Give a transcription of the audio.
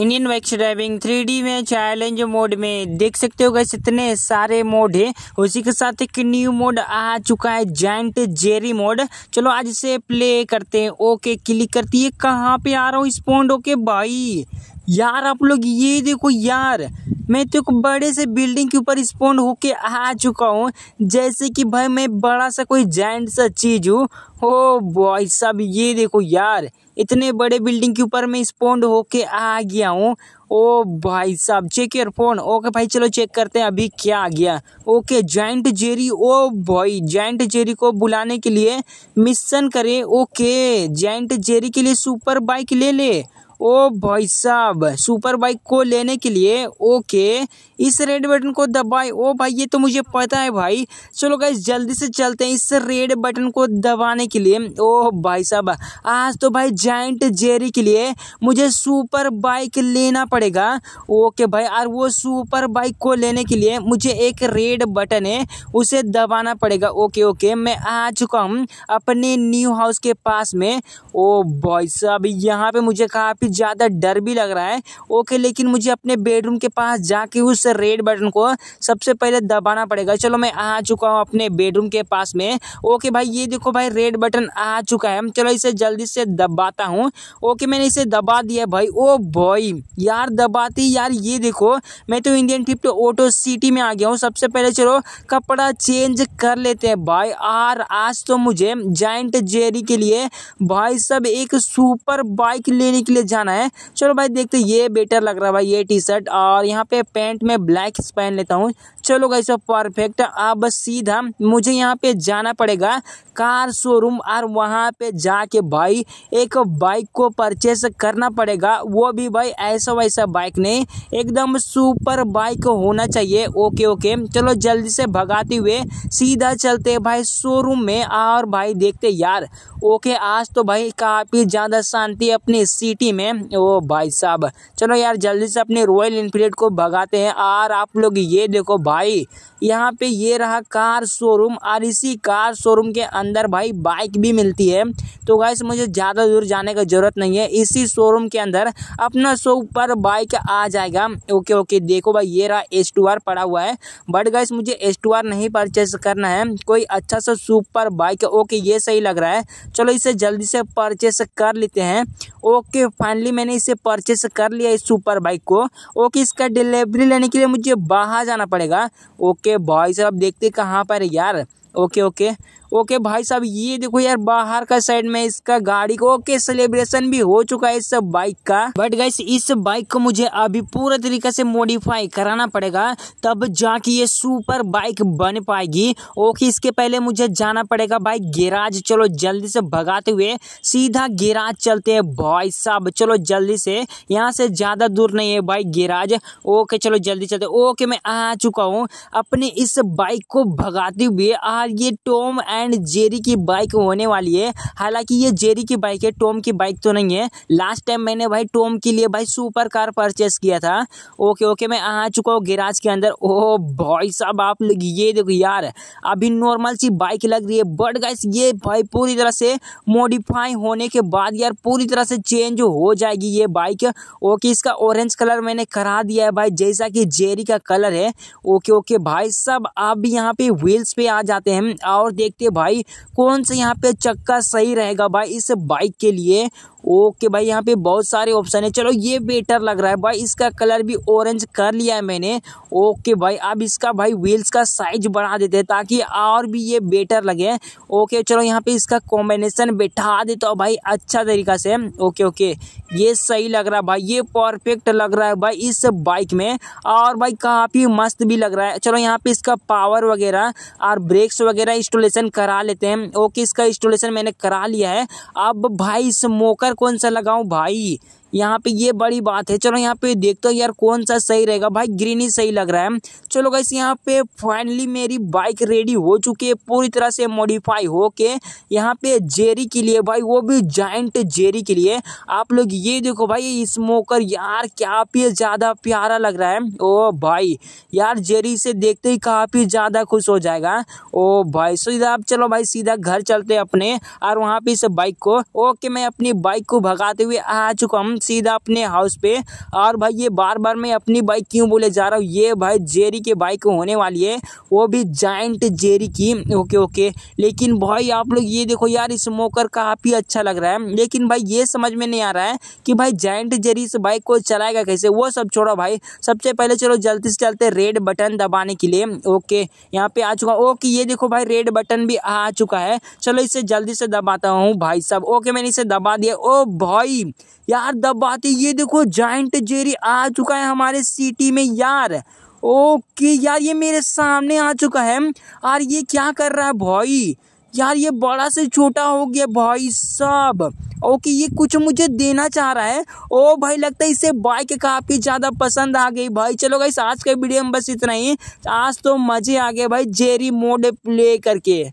Indian bikes driving three में challenge mode में देख सकते हो गए इतने सारे मोड है उसी के साथ एक न्यू मोड आ चुका है जॉइंट जेरी मोड चलो आज इसे प्ले करते हैं ओके क्लिक करती है कहाँ पे आ रहा हूँ स्पॉन्ड ओके भाई यार आप लोग ये देखो यार मैं तो एक बड़े से बिल्डिंग के ऊपर स्पॉन्ड होके आ चुका हूँ जैसे कि भाई मैं बड़ा सा कोई जैंट सा चीज़ हूँ ओ बॉय साहब ये देखो यार इतने बड़े बिल्डिंग के ऊपर मैं स्पॉन्ड होके आ गया हूँ ओ भाई साहब चेक योर फोन ओके भाई चलो चेक करते हैं अभी क्या आ गया ओके जॉइंट जेरी ओ भाई जॉइंट जेरी को बुलाने के लिए मिशन करें ओके जॉइंट जेरी के लिए सुपर बाइक ले ले ओ भाई साहब सुपर बाइक को लेने के लिए ओके इस रेड बटन को दबाए ओ भाई ये तो मुझे पता है भाई चलो गाइस जल्दी से चलते हैं इस रेड बटन को दबाने के लिए ओ भाई साहब आज तो भाई जाइंट जेरी के लिए मुझे सुपर बाइक लेना पड़ेगा ओके भाई और वो सुपर बाइक को लेने के लिए मुझे एक रेड बटन है उसे दबाना पड़ेगा ओके ओके मैं आ चुका हूँ अपने न्यू हाउस के पास में ओ भाई साहब यहाँ पे मुझे काफ़ी काफ़ी ज़्यादा डर भी लग रहा है ओके लेकिन मुझे अपने बेडरूम के पास जाके उस रेड बटन को सबसे पहले दबाना पड़ेगा चलो मैं आ चुका हूँ अपने बेडरूम के पास में ओके भाई ये देखो भाई रेड बटन आ चुका है चलो इसे जल्दी से दबाता हूँ ओके मैंने इसे दबा दिया भाई ओ oh भाई यार दबाती यार ये देखो मैं तो इंडियन फिफ्ट ऑटो सिटी में आ गया हूँ सबसे पहले चलो कपड़ा चेंज कर लेते हैं भाई आर आज तो मुझे जाइंट जेरी के लिए भाई सब एक सुपर बाइक लेने के लिए जाना है चलो भाई देखते ये बेटर लग रहा है भाई ये टी शर्ट और यहाँ पे पैंट में ब्लैक पहन लेता हूँ चलो गाइस परफेक्ट अब सीधा मुझे यहाँ पे जाना पड़ेगा कार शोरूम और वहाँ पे जाके भाई एक बाइक को परचेस करना पड़ेगा वो भी भाई ऐसा वैसा बाइक नहीं एकदम सुपर बाइक होना चाहिए ओके ओके चलो जल्दी से भगाते हुए सीधा चलते भाई शोरूम में और भाई देखते यार ओके आज तो भाई काफ़ी ज़्यादा शांति अपनी सिटी में ओ भाई साहब चलो यार जल्दी से अपने रॉयल इनफील्ड को भगाते हैं और आप लोग ये देखो भाई भाई यहाँ पे ये रहा कार शोरूम और इसी कार शोरूम के अंदर भाई बाइक भी मिलती है तो गाइस मुझे ज़्यादा दूर जाने का ज़रूरत नहीं है इसी शोरूम के अंदर अपना शो पर बाइक आ जाएगा ओके ओके देखो भाई ये रहा एस टू आर पड़ा हुआ है बट गाइस मुझे एस टू आर नहीं परचेज करना है कोई अच्छा सा सुपर बाइक ओके ये सही लग रहा है चलो इसे जल्दी से परचेस कर लेते हैं ओके फाइनली मैंने इसे परचेस कर लिया इस सुपर बाइक को ओके इसका डिलीवरी लेने के लिए मुझे बाहर जाना पड़ेगा ओके बॉय सब देखते कहाँ पर यार ओके ओके ओके भाई साहब ये देखो यार बाहर का साइड में इसका गाड़ी को ओके सेलिब्रेशन भी हो चुका है इस बाइक का बट गाइस इस बाइक को मुझे अभी पूरा तरीके से मॉडिफाई कराना पड़ेगा तब जाके ये सुपर बाइक बन पाएगी ओके इसके पहले मुझे जाना पड़ेगा भाई गैराज चलो जल्दी से भगाते हुए सीधा गैराज चलते है भाई साहब चलो जल्दी से यहाँ से ज़्यादा दूर नहीं है भाई गैराज ओके चलो जल्दी चलते ओके मैं आ चुका हूँ अपने इस बाइक को भगाते हुए आ ये टोम एंड एंड जेरी की बाइक होने वाली है हालांकि ये जेरी की बाइक है टोम की बाइक तो नहीं है लास्ट टाइम मैंने भाई टोम के लिए भाई सुपर कार परचेस किया था ओके ओके मैं आ चुका हूँ गिराज के अंदर ओ भाई साहब आप लोग ये देखो यार अभी नॉर्मल सी बाइक लग रही है बट गाइस ये भाई पूरी तरह से मॉडिफाई होने के बाद यार पूरी तरह से चेंज हो जाएगी ये बाइक ओके इसका ऑरेंज कलर मैंने करा दिया है भाई जैसा कि जेरी का कलर है ओके ओके भाई साहब आप भी यहाँ पे व्हील्स पे आ जाते हैं और देखते कि भाई कौन से यहाँ पे चक्का सही रहेगा भाई इस बाइक के लिए ओके भाई यहाँ पे बहुत सारे ऑप्शन है चलो ये बेटर लग रहा है भाई इसका कलर भी ऑरेंज कर लिया है मैंने ओके भाई अब इसका भाई व्हील्स का साइज बढ़ा देते हैं ताकि और भी ये बेटर लगे ओके चलो यहाँ पे इसका कॉम्बिनेशन बैठा देता हूँ भाई अच्छा तरीका से ओके ओके ये सही लग रहा है भाई ये परफेक्ट लग रहा है भाई इस बाइक में और भाई काफ़ी मस्त भी लग रहा है चलो यहाँ पे इसका पावर वगैरह और ब्रेक्स वगैरह इंस्टॉलेशन करा लेते हैं ओके इसका इंस्टॉलेशन मैंने करा लिया है अब भाई स्मोकर कौन सा लगाऊं भाई यहाँ पे ये बड़ी बात है चलो यहाँ पे देखते हो यार कौन सा सही रहेगा भाई ग्रीन ही सही लग रहा है चलो गाइस यहाँ पे फाइनली मेरी बाइक रेडी हो चुकी है पूरी तरह से मॉडिफाई होके यहाँ पे जेरी के लिए भाई वो भी जॉइंट जेरी के लिए आप लोग ये देखो भाई स्मोकर यार क्या पे ज़्यादा प्यारा लग रहा है ओ भाई यार जेरी से देखते ही काफ़ी ज़्यादा खुश हो जाएगा ओ भाई सीधा आप चलो भाई सीधा घर चलते अपने और वहाँ पे इस बाइक को ओके मैं अपनी बाइक को भगाते हुए आ चुका हूँ सीधा अपने हाउस पे और भाई ये बार बार मैं अपनी बाइक क्यों बोले जा रहा हूँ ये भाई जेरी की बाइक होने वाली है वो भी जाइंट जेरी की ओके ओके लेकिन भाई आप लोग ये देखो यार स्मोकर काफ़ी अच्छा लग रहा है लेकिन भाई ये समझ में नहीं आ रहा है कि भाई जाइंट जेरी इस बाइक को चलाएगा कैसे वो सब छोड़ो भाई सबसे पहले चलो जल्दी से चलते रेड बटन दबाने के लिए ओके यहाँ पे आ चुका ओके ये देखो भाई रेड बटन भी आ चुका है चलो इसे जल्दी से दबाता हूँ भाई साहब ओके मैंने इसे दबा दिया ओ भाई यार दब बात है ये देखो जाइंट जेरी आ चुका है हमारे सिटी में यार ओके यार ये मेरे सामने आ चुका है और ये क्या कर रहा है भाई यार ये बड़ा से छोटा हो गया भाई साहब ओके ये कुछ मुझे देना चाह रहा है ओ भाई लगता है इसे बाइक काफ़ी ज़्यादा पसंद आ गई भाई चलो गाइस आज का वीडियो में बस इतना ही आज तो मज़े आ गए भाई जेरी मोड प्ले करके